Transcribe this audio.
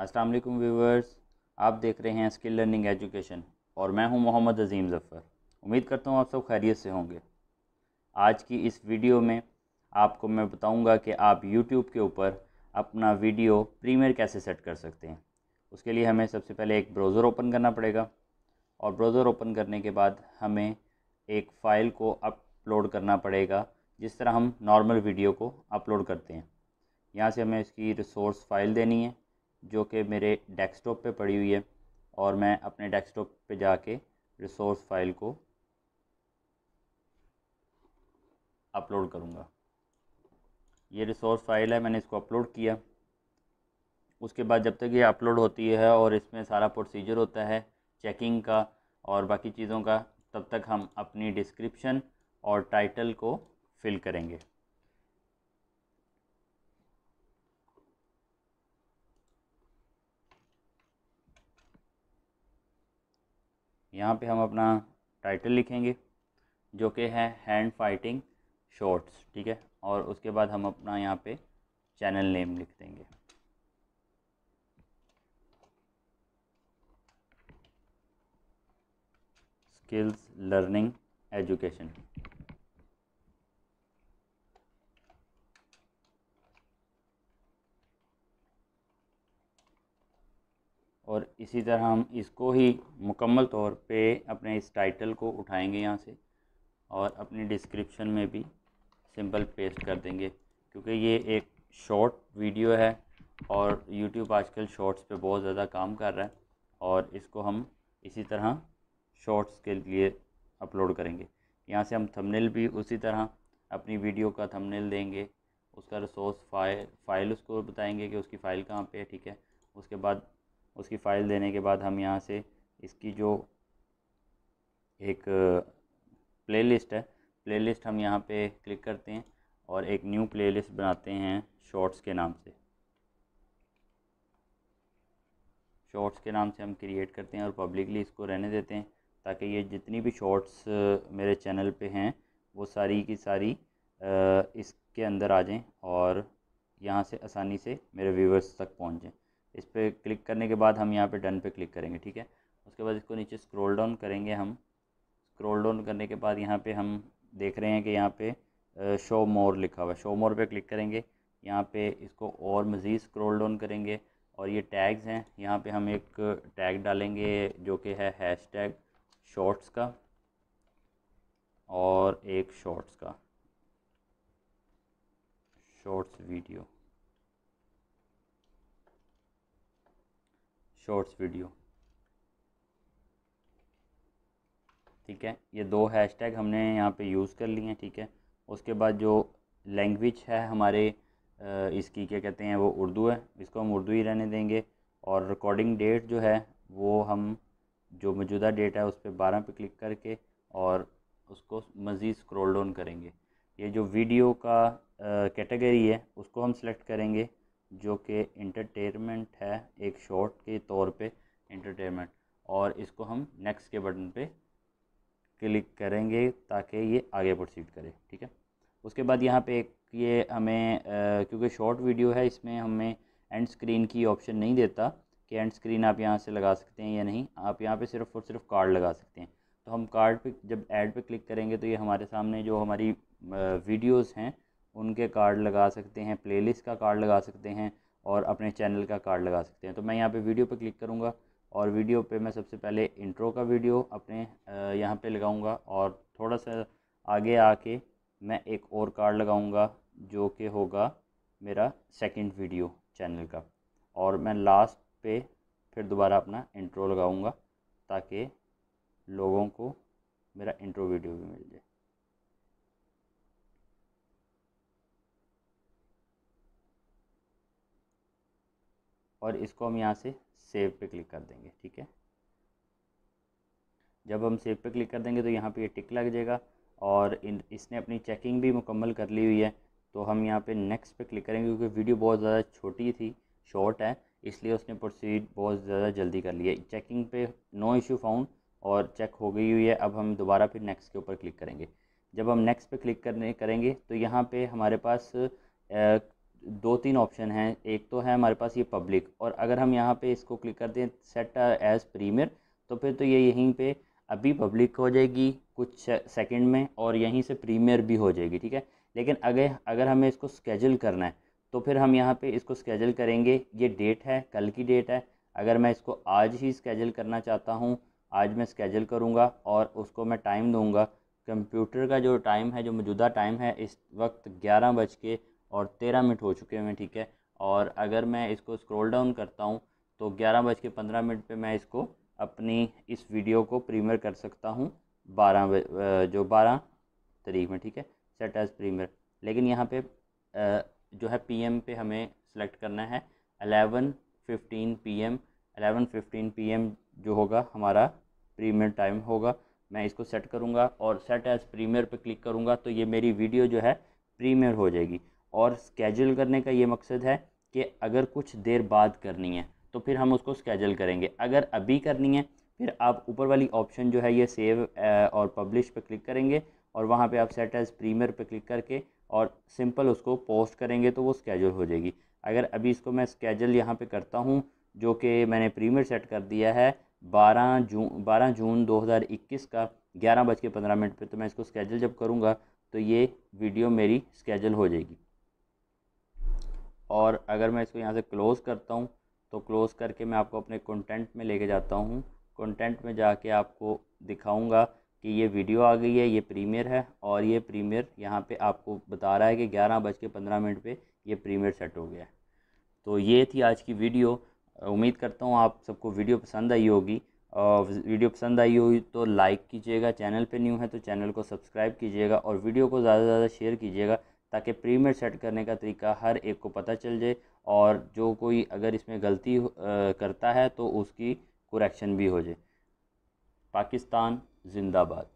अस्सलाम वालेकुम व्यूवर्स आप देख रहे हैं स्किल लर्निंग एजुकेशन और मैं हूं मोहम्मद अजीम ज़फ़र उम्मीद करता हूं आप सब खैरियत से होंगे आज की इस वीडियो में आपको मैं बताऊंगा कि आप यूट्यूब के ऊपर अपना वीडियो प्रीमियर कैसे सेट कर सकते हैं उसके लिए हमें सबसे पहले एक ब्राउज़र ओपन करना पड़ेगा और ब्राउज़र ओपन करने के बाद हमें एक फ़ाइल को अपलोड करना पड़ेगा जिस तरह हम नॉर्मल वीडियो को अपलोड करते हैं यहाँ से हमें इसकी रिसोर्स फाइल देनी है जो कि मेरे डेस्कटॉप पे पड़ी हुई है और मैं अपने डेस्कटॉप पे जाके रिसोर्स फाइल को अपलोड करूँगा ये रिसोर्स फाइल है मैंने इसको अपलोड किया उसके बाद जब तक ये अपलोड होती है और इसमें सारा प्रोसीजर होता है चेकिंग का और बाकी चीज़ों का तब तक हम अपनी डिस्क्रिप्शन और टाइटल को फिल करेंगे यहाँ पे हम अपना टाइटल लिखेंगे जो कि है हैंड फाइटिंग शॉर्ट्स ठीक है और उसके बाद हम अपना यहाँ पे चैनल नेम लिख देंगे स्किल्स लर्निंग एजुकेशन इसी तरह हम इसको ही मुकम्मल तौर पे अपने इस टाइटल को उठाएंगे यहाँ से और अपनी डिस्क्रिप्शन में भी सिंपल पेस्ट कर देंगे क्योंकि ये एक शॉर्ट वीडियो है और यूट्यूब आजकल शॉर्ट्स पे बहुत ज़्यादा काम कर रहा है और इसको हम इसी तरह शॉर्ट्स के लिए अपलोड करेंगे यहाँ से हम थंबनेल भी उसी तरह अपनी वीडियो का थंबनेल देंगे उसका रिसोर्स फाइल फाइल उसको बताएंगे कि उसकी फ़ाइल कहाँ पे है ठीक है उसके बाद उसकी फ़ाइल देने के बाद हम यहाँ से इसकी जो एक प्लेलिस्ट है प्लेलिस्ट हम यहाँ पे क्लिक करते हैं और एक न्यू प्लेलिस्ट बनाते हैं शॉर्ट्स के नाम से शॉर्ट्स के नाम से हम क्रिएट करते हैं और पब्लिकली इसको रहने देते हैं ताकि ये जितनी भी शॉर्ट्स मेरे चैनल पे हैं वो सारी की सारी इसके अंदर आ जाएं और यहाँ से आसानी से मेरे व्यूवर्स तक पहुँच जाएँ इस पर क्लिक करने के बाद हम यहाँ पे डन पे क्लिक करेंगे ठीक है उसके बाद इसको नीचे स्क्रॉल डाउन करेंगे हम स्क्रॉल डाउन करने के बाद यहाँ पे हम देख रहे हैं कि यहाँ पे शो मोर लिखा हुआ है शो मोर पे क्लिक करेंगे यहाँ पे इसको और मज़ीद स्क्रॉल डाउन करेंगे और ये टैग्स हैं यहाँ पे हम एक टैग डालेंगे जो कि है हैश टैग शॉर्ट्स का और एक शॉर्ट्स का शॉर्ट्स वीडियो शॉर्ट्स वीडियो ठीक है ये दो हैशटैग हमने यहाँ पे यूज़ कर लिए हैं ठीक है उसके बाद जो लैंग्वेज है हमारे इसकी क्या कहते हैं वो उर्दू है इसको हम उर्दू ही रहने देंगे और रिकॉर्डिंग डेट जो है वो हम जो मौजूदा डेट है उस पर बारह पे क्लिक करके और उसको मज़ीद स्क्रॉल डाउन करेंगे ये जो वीडियो का कैटेगरी है उसको हम सेलेक्ट करेंगे जो कि इंटरटेनमेंट है एक शॉर्ट के तौर पे इंटरटेनमेंट और इसको हम नेक्स्ट के बटन पे क्लिक करेंगे ताकि ये आगे प्रोसीड करे ठीक है उसके बाद यहाँ पे एक ये हमें क्योंकि शॉर्ट वीडियो है इसमें हमें एंड स्क्रीन की ऑप्शन नहीं देता कि एंड स्क्रीन आप यहाँ से लगा सकते हैं या नहीं आप यहाँ पर सिर्फ और सिर्फ कार्ड लगा सकते हैं तो हम कार्ड पर जब एड पर क्लिक करेंगे तो ये हमारे सामने जो हमारी वीडियोज़ हैं उनके कार्ड लगा सकते हैं प्लेलिस्ट का कार्ड लगा सकते हैं और अपने चैनल का कार्ड लगा सकते हैं तो मैं यहाँ पे वीडियो पे क्लिक करूँगा और वीडियो पे मैं सबसे पहले इंट्रो का वीडियो अपने यहाँ पे लगाऊँगा और थोड़ा सा आगे आके मैं एक और कार्ड लगाऊँगा जो कि होगा मेरा सेकंड वीडियो चैनल का और मैं लास्ट पे फिर दोबारा अपना इंट्रो लगाऊँगा ताकि लोगों को मेरा इंट्रो वीडियो भी मिल जाए और इसको हम यहाँ से सेव पे क्लिक कर देंगे ठीक है जब हम सेव पे क्लिक कर देंगे तो यहाँ पे ये टिक लग जाएगा और इन इसने अपनी चेकिंग भी मुकम्मल कर ली हुई है तो हम यहाँ पे नेक्स्ट पे क्लिक करेंगे क्योंकि वीडियो बहुत ज़्यादा छोटी थी शॉर्ट है इसलिए उसने प्रोसीड बहुत ज़्यादा जल्दी कर लिया चेकिंग पे नो इशू फाउंड और चेक हो गई हुई है अब हम दोबारा फिर नेक्स्ट के ऊपर क्लिक करेंगे जब हम नेक्स्ट पे क्लिक करने करेंगे तो यहाँ पे हमारे पास दो तीन ऑप्शन हैं एक तो है हमारे पास ये पब्लिक और अगर हम यहाँ पे इसको क्लिक कर दें सेट एज़ प्रीमियर तो फिर तो ये यहीं पे अभी पब्लिक हो जाएगी कुछ सेकंड में और यहीं से प्रीमियर भी हो जाएगी ठीक है लेकिन अगर अगर हमें इसको स्केजल करना है तो फिर हम यहाँ पे इसको स्केजल करेंगे ये डेट है कल की डेट है अगर मैं इसको आज ही स्केजल करना चाहता हूँ आज मैं स्केजल करूँगा और उसको मैं टाइम दूँगा कंप्यूटर का जो टाइम है जो मौजूदा टाइम है इस वक्त ग्यारह बज के और तेरह मिनट हो चुके हैं ठीक है और अगर मैं इसको स्क्रॉल डाउन करता हूँ तो ग्यारह बज के पंद्रह मिनट पर मैं इसको अपनी इस वीडियो को प्रीमियर कर सकता हूँ बारह जो बारह तारीख में ठीक है सेट एज प्रीमियर लेकिन यहाँ पे जो है पीएम पे हमें सेलेक्ट करना है eleven fifteen P M eleven fifteen M जो होगा हमारा प्रीमियर टाइम होगा मैं इसको सेट करूँगा और सेट एज प्रीमियर पे क्लिक करूँगा तो ये मेरी वीडियो जो है प्रीमियर हो जाएगी और स्केजल करने का ये मकसद है कि अगर कुछ देर बाद करनी है तो फिर हम उसको स्केजल करेंगे अगर अभी करनी है फिर आप ऊपर वाली ऑप्शन जो है ये सेव और पब्लिश पर क्लिक करेंगे और वहाँ पे आप सेट एज प्रीमियर पर क्लिक करके और सिंपल उसको पोस्ट करेंगे तो वो स्केजल हो जाएगी अगर अभी इसको मैं स्केजल यहाँ पे करता हूँ जो कि मैंने प्रीमियर सेट कर दिया है 12 जून 12 जून 2021 का ग्यारह बज के पंद्रह मिनट पर तो मैं इसको स्केजल जब करूँगा तो ये वीडियो मेरी स्केजल हो जाएगी और अगर मैं इसको यहाँ से क्लोज़ करता हूँ तो क्लोज़ करके मैं आपको अपने कंटेंट में लेके जाता हूँ कंटेंट में जाके आपको दिखाऊंगा कि ये वीडियो आ गई है ये प्रीमियर है और ये प्रीमियर यहाँ पे आपको बता रहा है कि ग्यारह बज के पंद्रह मिनट पर ये प्रीमियर सेट हो गया है तो ये थी आज की वीडियो उम्मीद करता हूँ आप सबको वीडियो पसंद आई होगी वीडियो पसंद आई होगी तो लाइक कीजिएगा चैनल पर न्यू है तो चैनल को सब्सक्राइब कीजिएगा और वीडियो को ज़्यादा से ज़्यादा शेयर कीजिएगा ताकि प्रीमियर सेट करने का तरीका हर एक को पता चल जाए और जो कोई अगर इसमें गलती करता है तो उसकी कुरेक्शन भी हो जाए पाकिस्तान जिंदाबाद